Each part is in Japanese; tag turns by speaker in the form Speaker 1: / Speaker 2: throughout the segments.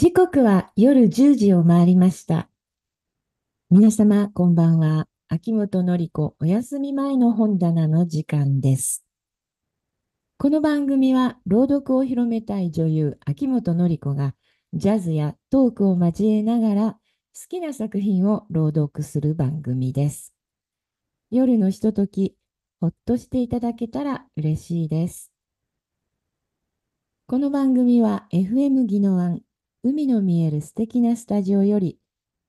Speaker 1: 時刻は夜10時を回りました。皆様、こんばんは。秋元のり子お休み前の本棚の時間です。この番組は、朗読を広めたい女優、秋元のり子が、ジャズやトークを交えながら、好きな作品を朗読する番組です。夜のひととき、ほっとしていただけたら嬉しいです。この番組は FM 技能案海の見える素敵なスタジオより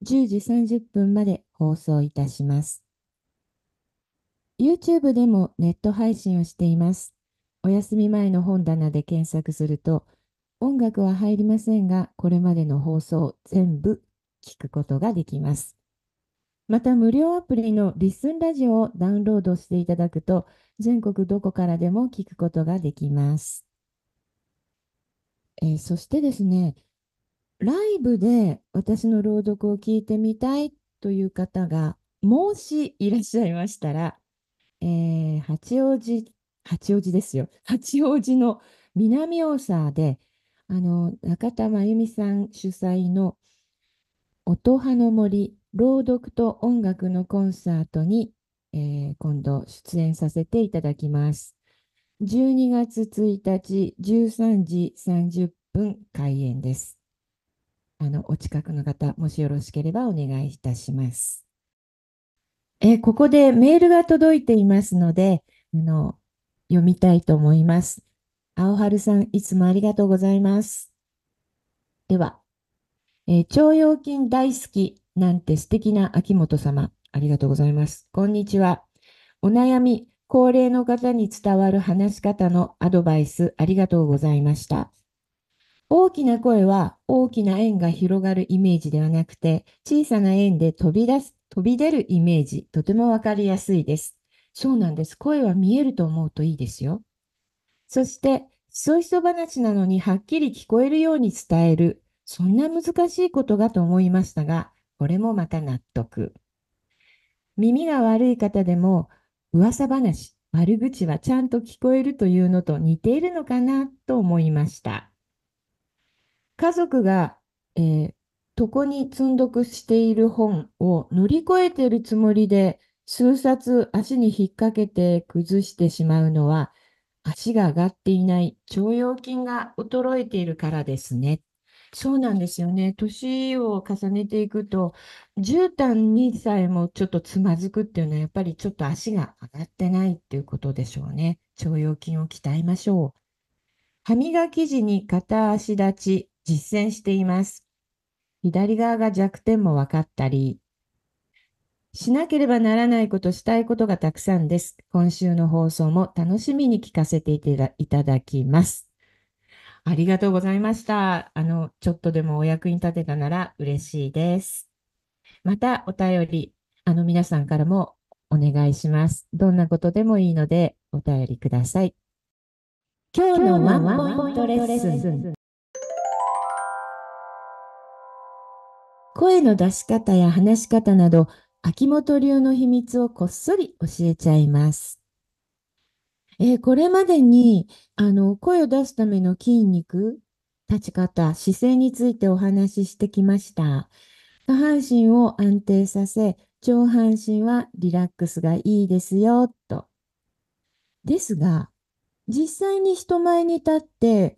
Speaker 1: 10時30分まで放送いたします。YouTube でもネット配信をしています。お休み前の本棚で検索すると音楽は入りませんが、これまでの放送全部聞くことができます。また無料アプリのリスンラジオをダウンロードしていただくと、全国どこからでも聞くことができます。えー、そしてですね、ライブで私の朗読を聞いてみたいという方が、もしいらっしゃいましたら、えー、八王子、八王子ですよ。八王子の南大沢で、あの、中田真由美さん主催の音葉の森朗読と音楽のコンサートに、えー、今度出演させていただきます。12月1日13時30分開演です。あのお近くの方、もしよろしければお願いいたします。えここでメールが届いていますのであの、読みたいと思います。青春さん、いつもありがとうございます。では、え腸腰筋大好きなんて素敵な秋元様、ありがとうございます。こんにちは。お悩み、高齢の方に伝わる話し方のアドバイス、ありがとうございました。大きな声は大きな円が広がるイメージではなくて、小さな円で飛び出す、飛び出るイメージ、とてもわかりやすいです。そうなんです。声は見えると思うといいですよ。そして、ひそひそ話なのにはっきり聞こえるように伝える。そんな難しいことがと思いましたが、これもまた納得。耳が悪い方でも、噂話、悪口はちゃんと聞こえるというのと似ているのかなと思いました。家族が、えー、床に積んどくしている本を乗り越えているつもりで、数冊足に引っ掛けて崩してしまうのは、足が上がっていない腸腰筋が衰えているからですね。そうなんですよね。年を重ねていくと、絨毯にさえもちょっとつまずくっていうのは、やっぱりちょっと足が上がってないっていうことでしょうね。腸腰筋を鍛えましょう。歯磨き時に片足立ち、実践しています。左側が弱点も分かったり、しなければならないこと、したいことがたくさんです。今週の放送も楽しみに聞かせていただきます。ありがとうございました。あの、ちょっとでもお役に立てたなら嬉しいです。またお便り、あの皆さんからもお願いします。どんなことでもいいのでお便りください。今日のワンポイントレッスン。声の出し方や話し方など、秋元流の秘密をこっそり教えちゃいます。えー、これまでに、あの、声を出すための筋肉、立ち方、姿勢についてお話ししてきました。下半身を安定させ、上半身はリラックスがいいですよ、と。ですが、実際に人前に立って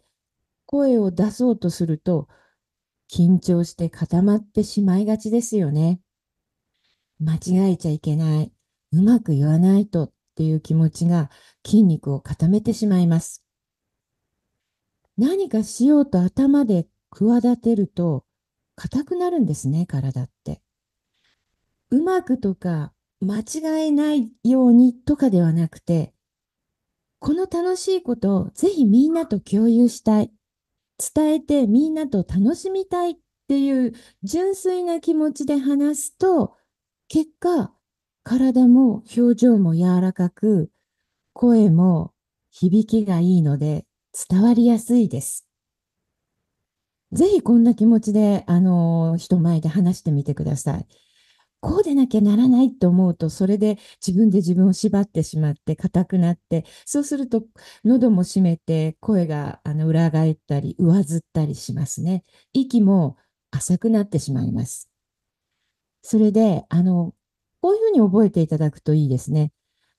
Speaker 1: 声を出そうとすると、緊張して固まってしまいがちですよね。間違えちゃいけない、うまく言わないとっていう気持ちが筋肉を固めてしまいます。何かしようと頭で企てると硬くなるんですね、体って。うまくとか間違えないようにとかではなくて、この楽しいことをぜひみんなと共有したい。伝えてみんなと楽しみたいっていう純粋な気持ちで話すと、結果、体も表情も柔らかく、声も響きがいいので伝わりやすいです。ぜひこんな気持ちで、あの、人前で話してみてください。こうでなきゃならないと思うと、それで自分で自分を縛ってしまって、硬くなって、そうすると喉も閉めて、声があの裏返ったり、上ずったりしますね。息も浅くなってしまいます。それで、あの、こういうふうに覚えていただくといいですね。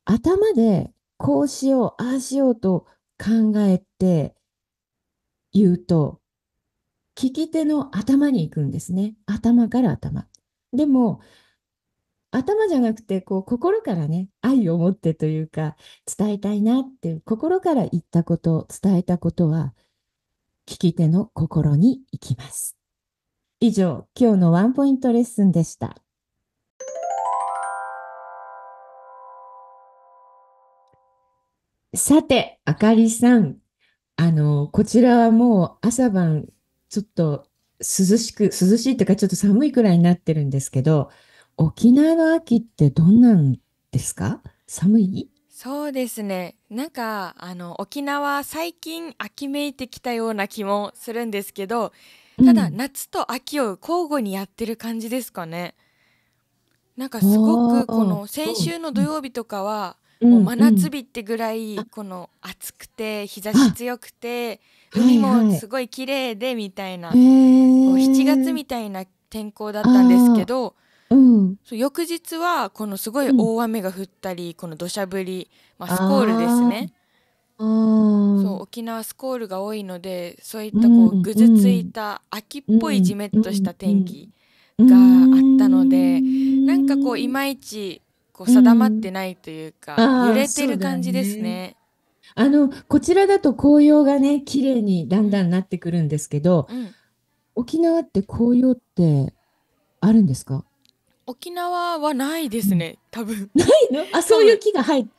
Speaker 1: 頭でこうしよう、ああしようと考えて言うと、聞き手の頭に行くんですね。頭から頭。でも、頭じゃなくて、こう、心からね、愛を持ってというか、伝えたいなっていう、心から言ったこと、伝えたことは、聞き手の心に行きます。以上、今日のワンポイントレッスンでした。さて、あかりさん。あの、こちらはもう朝晩、ちょっと涼しく、涼しいというか、ちょっと寒いくらいになってるんですけど、沖縄の秋ってどんなんですか寒い
Speaker 2: そうですねなんかあの沖縄最近秋めいてきたような気もするんですけどただ、うん、夏と秋を交互にやってる感じですかねなんかすごくこの先週の土曜日とかはもう真夏日ってぐらいこの暑くて日差し強くて海もすごい綺麗でみたいな、はいはい、7月みたいな天候だったんですけどうん、そう翌日はこのすごい大雨が降ったり、うん、この土砂降り、まあ、スコールですねそう沖縄スコールが多いのでそういったこうぐずついた秋っぽいじめっとした天気があったのでなんかこういまいちこう定まってないというか、うん、揺れてる感じですね。
Speaker 1: あの、こちらだと紅葉がね、綺麗にだんだんなってくるんですけど、うん、沖縄って紅葉ってあるんですか
Speaker 2: 沖縄はないですね多分
Speaker 1: ないのあそういう木が入って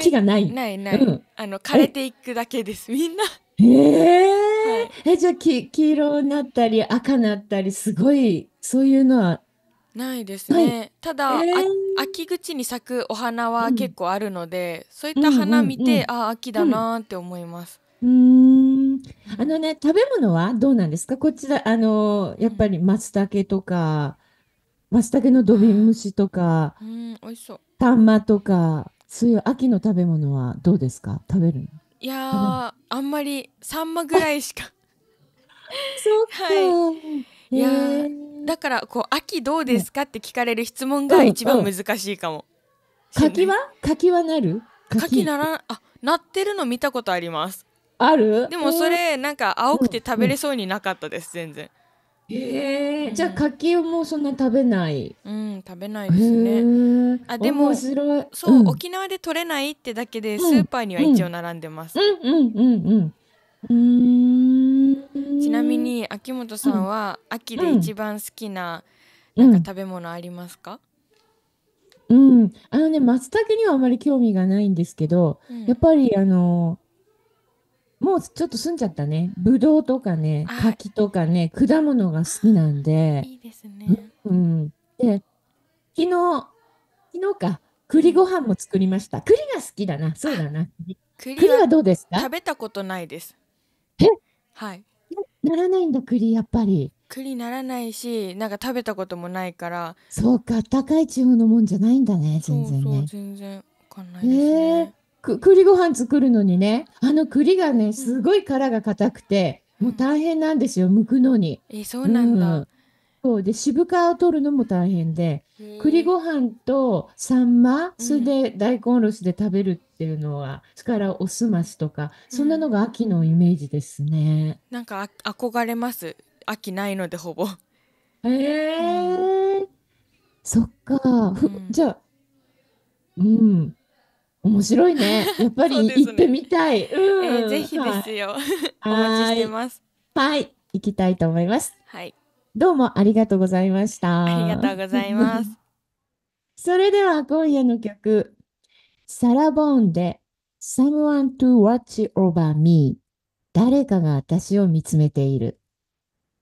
Speaker 1: 木がない、な
Speaker 2: いない、うん、あの枯れていくだけですみんなへ
Speaker 1: えー、はい、じゃあき黄色になったり赤なったりすごいそういうのは
Speaker 2: ないですね、ただ、えー、秋口に咲くお花は結構あるので、うん、そういった花見て、うんうんうん、あ秋だなって思います、
Speaker 1: うん、あのね食べ物はどうなんですかこちらあのやっぱり松茸とか松茸の土瓶蒸しとか、うん、美味しそう。丹波とか、そういう秋の食べ物はどうですか食べるの
Speaker 2: いやあんまりサンマぐらいしか。そうはい。いやだからこう秋どうですかって聞かれる質問が一番難しいかも。柿は柿はなる柿ならあなってるの見たことあります。
Speaker 1: あるでもそれ
Speaker 2: なんか青くて食べれそうになかったです全然。
Speaker 1: えー、じゃあ柿をもうそんな食べない。うん、食べないですね。あ、でも、そう、うん、沖
Speaker 2: 縄で取れないってだけで、スーパーには一応並んでます。うん、
Speaker 1: うん、うん、うん。うん
Speaker 2: ちなみに秋元さんは秋で一番好きななんか食べ物ありますか、
Speaker 1: うん、うん、あのね松茸にはあまり興味がないんですけど、うん、やっぱりあのもうちょっと済んじゃったね。ぶどうとかね、柿とかね、果物が好きなんで。いいですね。うん。で、昨日、昨日か、栗ご飯も作りました。栗が好きだな。そうだな。栗はどうで
Speaker 2: すか食べたことないです。えはい。
Speaker 1: ならないんだ、栗、やっぱり。
Speaker 2: 栗ならないし、なんか食べたこともないから。
Speaker 1: そうか、高い地方のもんじゃないんだね、全然ね。そうそう全
Speaker 2: 然わかんな
Speaker 1: いですね。えーく栗ご飯作るのにね、あの栗がね、すごい殻が硬くて、もう大変なんですよ、剥くのに。え、そうなんだ。うん、そうで、渋皮を取るのも大変で、栗ご飯とサンマ、それで大根おろしで食べるっていうのは、それからおすますとか、そんなのが秋のイメージですね。
Speaker 2: うん、なんか憧れます。秋ないの
Speaker 1: で、ほぼ。えー、うん、そっか。うん、じゃあ、うん。面白いね。やっぱり、行ってみたい。うん、えー、ぜひですよ。お待ちしてます。はい、行きたいと思います。はい。どうもありがとうございました。ありがとうございます。それでは今夜の曲、サラボーンで Someone to Watch Over Me 誰かが私を見つめている。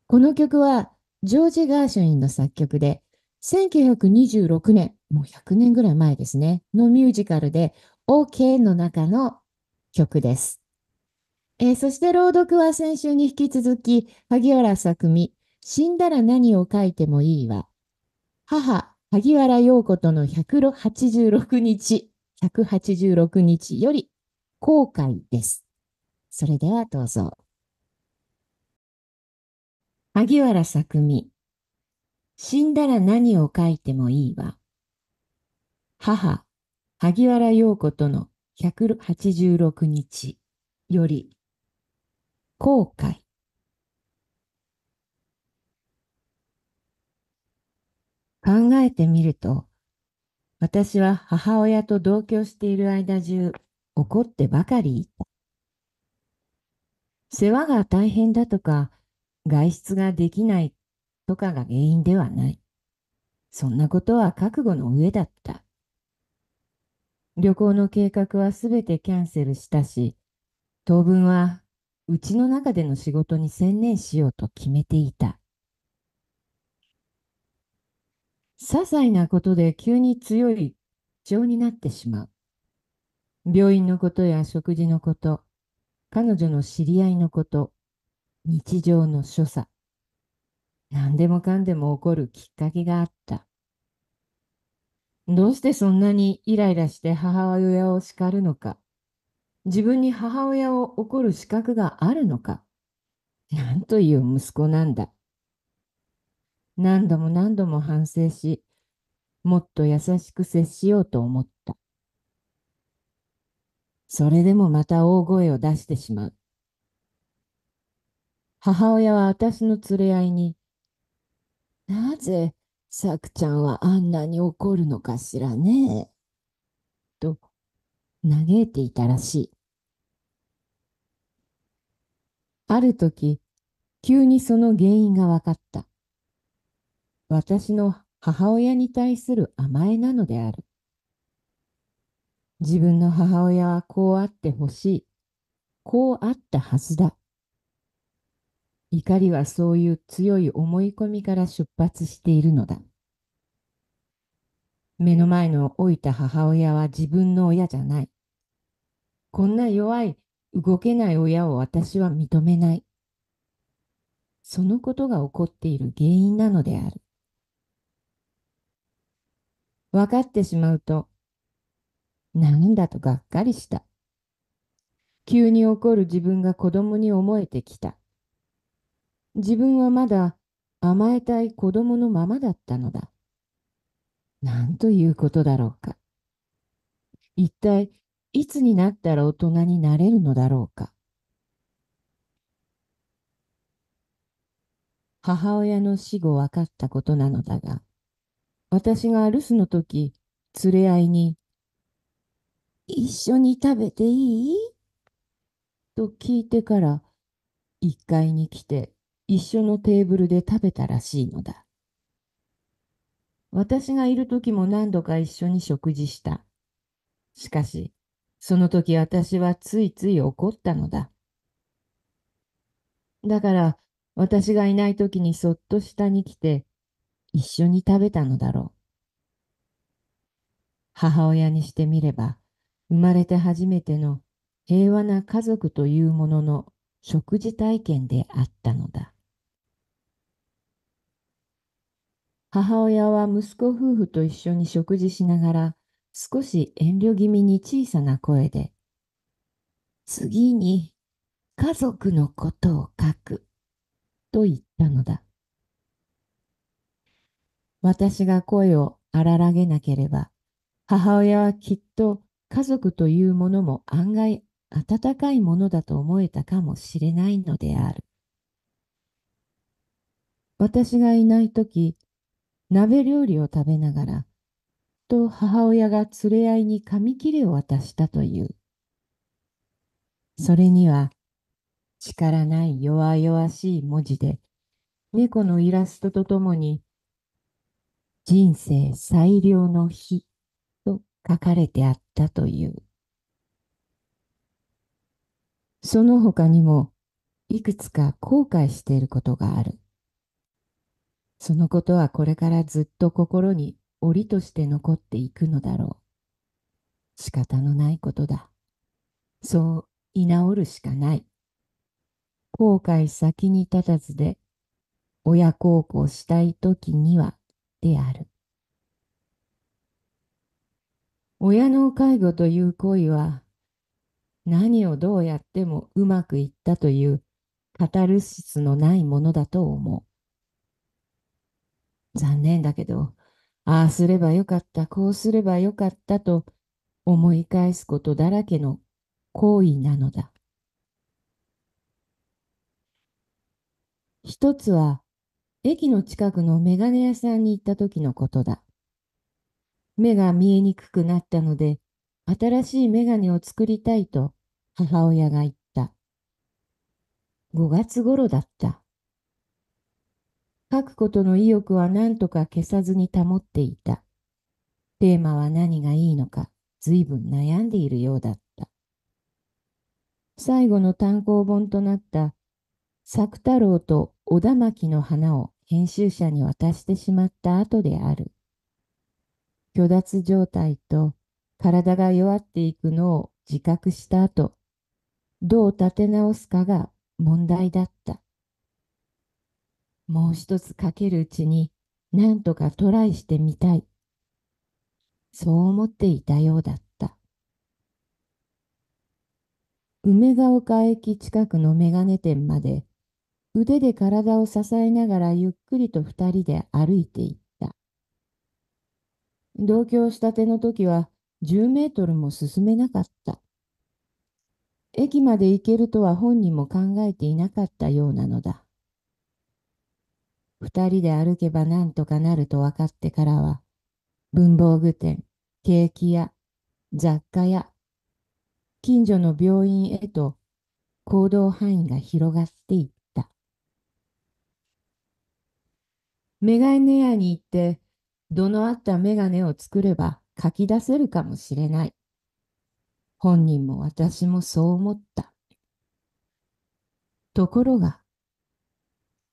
Speaker 1: この曲はジョージ・ガーシュインの作曲で1926年、もう100年ぐらい前ですね、のミュージカルで OK の中の曲です。えー、そして朗読は先週に引き続き、萩原さくみ、死んだら何を書いてもいいわ。母、萩原陽子との186日、186日より後悔です。それではどうぞ。萩原さくみ、死んだら何を書いてもいいわ。母、萩原陽子との186日より、後悔。考えてみると、私は母親と同居している間中、怒ってばかりいた。世話が大変だとか、外出ができないとかが原因ではない。そんなことは覚悟の上だった。旅行の計画はすべてキャンセルしたし、当分はうちの中での仕事に専念しようと決めていた。些細なことで急に強い情になってしまう。病院のことや食事のこと、彼女の知り合いのこと、日常の所作。何でもかんでも起こるきっかけがあった。どうしてそんなにイライラして母親を叱るのか、自分に母親を怒る資格があるのか、なんという息子なんだ。何度も何度も反省し、もっと優しく接しようと思った。それでもまた大声を出してしまう。母親は私の連れ合いに、なぜさくちゃんはあんなに怒るのかしらね。と、嘆いていたらしい。ある時、急にその原因が分かった。私の母親に対する甘えなのである。自分の母親はこうあってほしい。こうあったはずだ。怒りはそういう強い思い込みから出発しているのだ。目の前の老いた母親は自分の親じゃない。こんな弱い、動けない親を私は認めない。そのことが起こっている原因なのである。分かってしまうと、なんだとがっかりした。急に起こる自分が子供に思えてきた。自分はまだ甘えたい子供のままだったのだ。なんということだろうか。一体いつになったら大人になれるのだろうか。母親の死後分かったことなのだが、私が留守の時、連れ合いに、一緒に食べていいと聞いてから、1階に来て一緒のテーブルで食べたらしいのだ。私がいる時も何度か一緒に食事した。しかし、その時私はついつい怒ったのだ。だから、私がいない時にそっと下に来て、一緒に食べたのだろう。母親にしてみれば、生まれて初めての平和な家族というものの食事体験であったのだ。母親は息子夫婦と一緒に食事しながら、少し遠慮気味に小さな声で、次に家族のことを書く、と言ったのだ。私が声を荒らげなければ、母親はきっと家族というものも案外温かいものだと思えたかもしれないのである。私がいないとき、鍋料理を食べながら、と母親が連れ合いに紙切れを渡したという。それには、力ない弱々しい文字で、猫のイラストとともに、人生最良の日と書かれてあったという。その他にも、いくつか後悔していることがある。そのことはこれからずっと心に檻として残っていくのだろう。仕方のないことだ。そう居直るしかない。後悔先に立たずで、親孝行したい時にはである。親の介護という行為は、何をどうやってもうまくいったというカタルシスのないものだと思う。残念だけど、ああすればよかった、こうすればよかったと思い返すことだらけの行為なのだ。一つは、駅の近くのメガネ屋さんに行った時のことだ。目が見えにくくなったので、新しいメガネを作りたいと母親が言った。5月頃だった。書くことの意欲は何とか消さずに保っていた。テーマは何がいいのか、随分悩んでいるようだった。最後の単行本となった作太郎と小田巻の花を編集者に渡してしまった後である。虚脱状態と体が弱っていくのを自覚した後、どう立て直すかが問題だっもう一つかけるうちに何とかトライしてみたい。そう思っていたようだった。梅ヶ丘駅近くのメガネ店まで腕で体を支えながらゆっくりと二人で歩いていった。同居したての時は10メートルも進めなかった。駅まで行けるとは本人も考えていなかったようなのだ。二人で歩けばなんとかなると分かってからは、文房具店、ケーキ屋、雑貨屋、近所の病院へと行動範囲が広がっていった。メガネ屋に行って、どのあったメガネを作れば書き出せるかもしれない。本人も私もそう思った。ところが、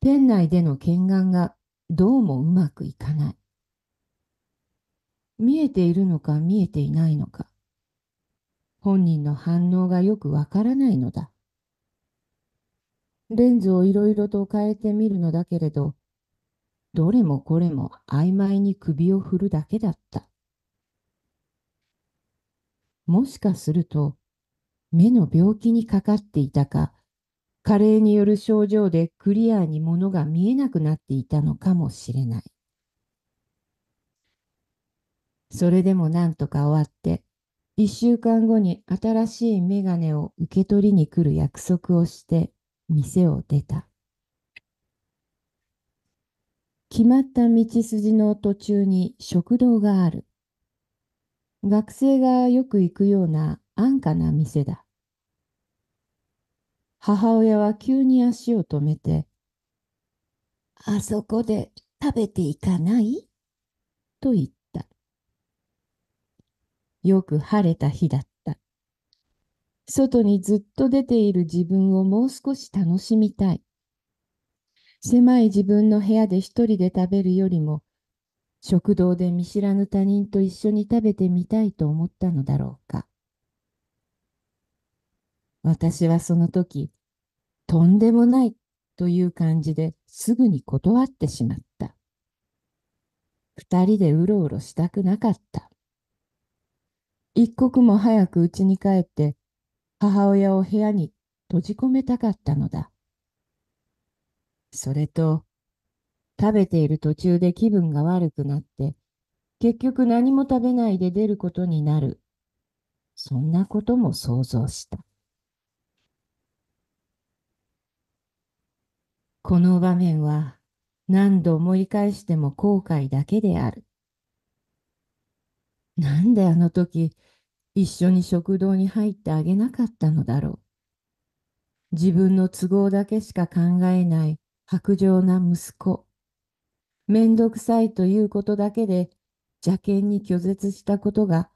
Speaker 1: 店内での見眼がどうもうまくいかない。見えているのか見えていないのか、本人の反応がよくわからないのだ。レンズをいろいろと変えてみるのだけれど、どれもこれも曖昧に首を振るだけだった。もしかすると、目の病気にかかっていたか、加齢による症状でクリアにものが見えなくなっていたのかもしれない。それでもなんとか終わって、一週間後に新しいメガネを受け取りに来る約束をして店を出た。決まった道筋の途中に食堂がある。学生がよく行くような安価な店だ。母親は急に足を止めて、あそこで食べていかないと言った。よく晴れた日だった。外にずっと出ている自分をもう少し楽しみたい。狭い自分の部屋で一人で食べるよりも、食堂で見知らぬ他人と一緒に食べてみたいと思ったのだろうか。私はその時、とんでもないという感じですぐに断ってしまった。二人でうろうろしたくなかった。一刻も早く家に帰って母親を部屋に閉じ込めたかったのだ。それと、食べている途中で気分が悪くなって、結局何も食べないで出ることになる。そんなことも想像した。この場面は何度思い返しても後悔だけである。なんであの時一緒に食堂に入ってあげなかったのだろう。自分の都合だけしか考えない薄情な息子。めんどくさいということだけで邪険に拒絶したことが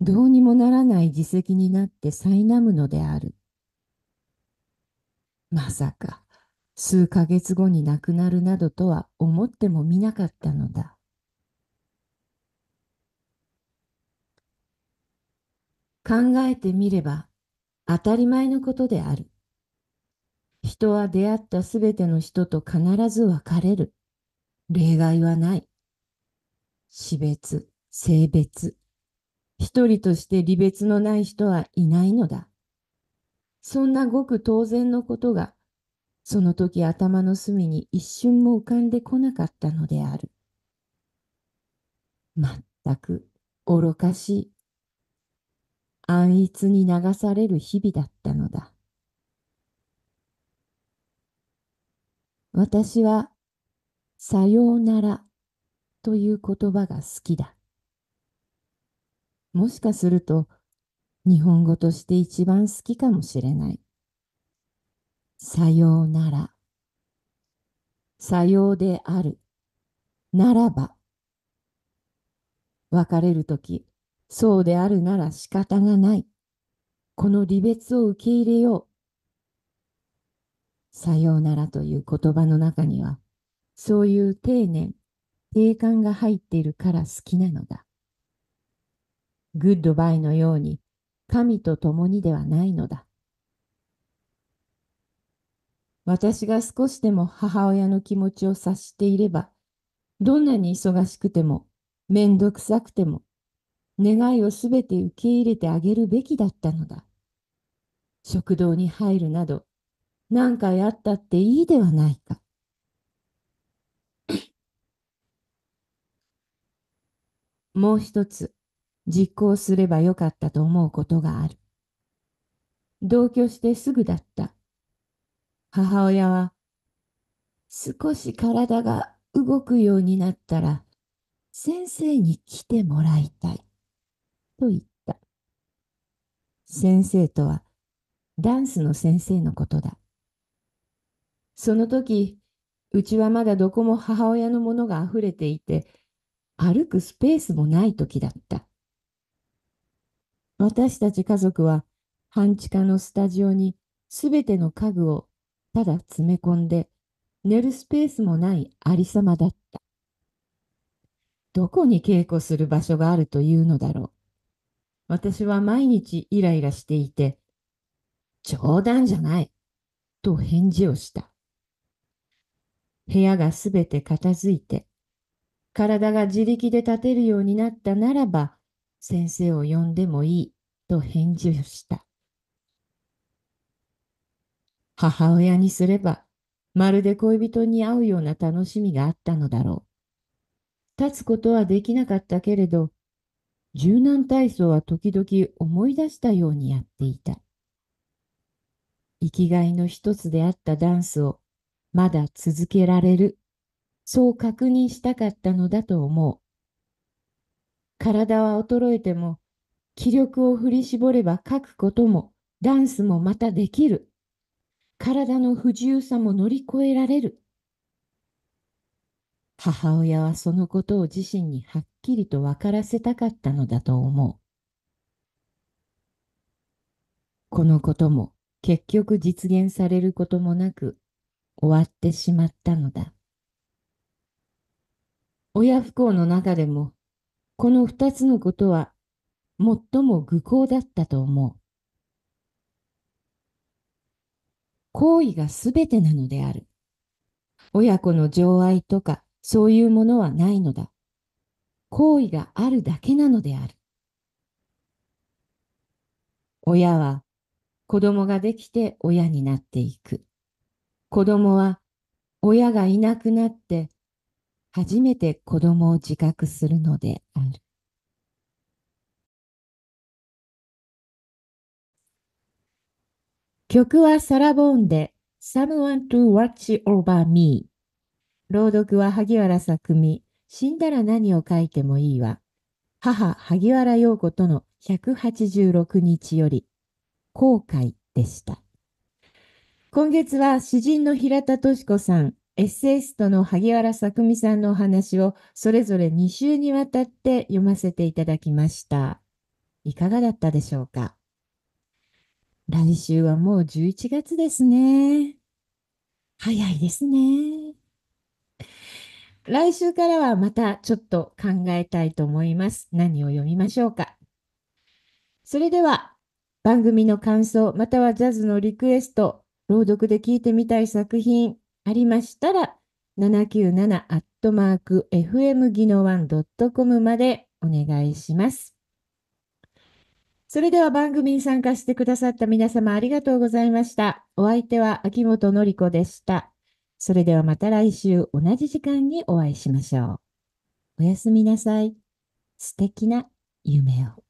Speaker 1: どうにもならない自責になって苛むのである。まさか、数ヶ月後に亡くなるなどとは思ってもみなかったのだ。考えてみれば当たり前のことである。人は出会ったすべての人と必ず別れる。例外はない。死別、性別。一人として離別のない人はいないのだ。そんなごく当然のことがその時頭の隅に一瞬も浮かんでこなかったのである。まったく愚かしい。安逸に流される日々だったのだ。私は、さようならという言葉が好きだ。もしかすると、日本語として一番好きかもしれない。さようなら。さようである。ならば。別れるとき、そうであるなら仕方がない。この離別を受け入れよう。さようならという言葉の中には、そういう丁寧、定感が入っているから好きなのだ。グッドバイのように、神と共にではないのだ。私が少しでも母親の気持ちを察していれば、どんなに忙しくても、めんどくさくても、願いをすべて受け入れてあげるべきだったのだ。食堂に入るなど、何回あったっていいではないか。もう一つ、実行すればよかったと思うことがある。同居してすぐだった。母親は、少し体が動くようになったら、先生に来てもらいたい。と言った。先生とは、ダンスの先生のことだ。その時、うちはまだどこも母親のものが溢れていて、歩くスペースもない時だった。私たち家族は、半地下のスタジオにすべての家具をただ詰め込んで、寝るスペースもないありさまだった。どこに稽古する場所があるというのだろう。私は毎日イライラしていて、冗談じゃないと返事をした。部屋がすべて片付いて、体が自力で立てるようになったならば、先生を呼んでもいいと返事をした。母親にすれば、まるで恋人に会うような楽しみがあったのだろう。立つことはできなかったけれど、柔軟体操は時々思い出したようにやっていた。生きがいの一つであったダンスをまだ続けられる。そう確認したかったのだと思う。体は衰えても、気力を振り絞れば書くこともダンスもまたできる。体の不自由さも乗り越えられる。母親はそのことを自身にはっきりと分からせたかったのだと思う。このことも結局実現されることもなく終わってしまったのだ。親不幸の中でもこの二つのことは最も愚行だったと思う。行為が全てなのである。親子の情愛とかそういうものはないのだ。行為があるだけなのである。親は子供ができて親になっていく。子供は親がいなくなって初めて子供を自覚するのである。曲はサラボーンで Someone to Watch Over Me。朗読は萩原さくみ、死んだら何を書いてもいいわ。母、萩原洋子との186日より、後悔でした。今月は詩人の平田敏子さん、エッセイストの萩原さくみさんのお話をそれぞれ2週にわたって読ませていただきました。いかがだったでしょうか来週はもう11月ですね。早いですね。来週からはまたちょっと考えたいと思います。何を読みましょうか。それでは番組の感想、またはジャズのリクエスト、朗読で聞いてみたい作品ありましたら、797アットマーク FM 技能 1.com までお願いします。それでは番組に参加してくださった皆様ありがとうございました。お相手は秋元のり子でした。それではまた来週同じ時間にお会いしましょう。おやすみなさい。素敵な夢を。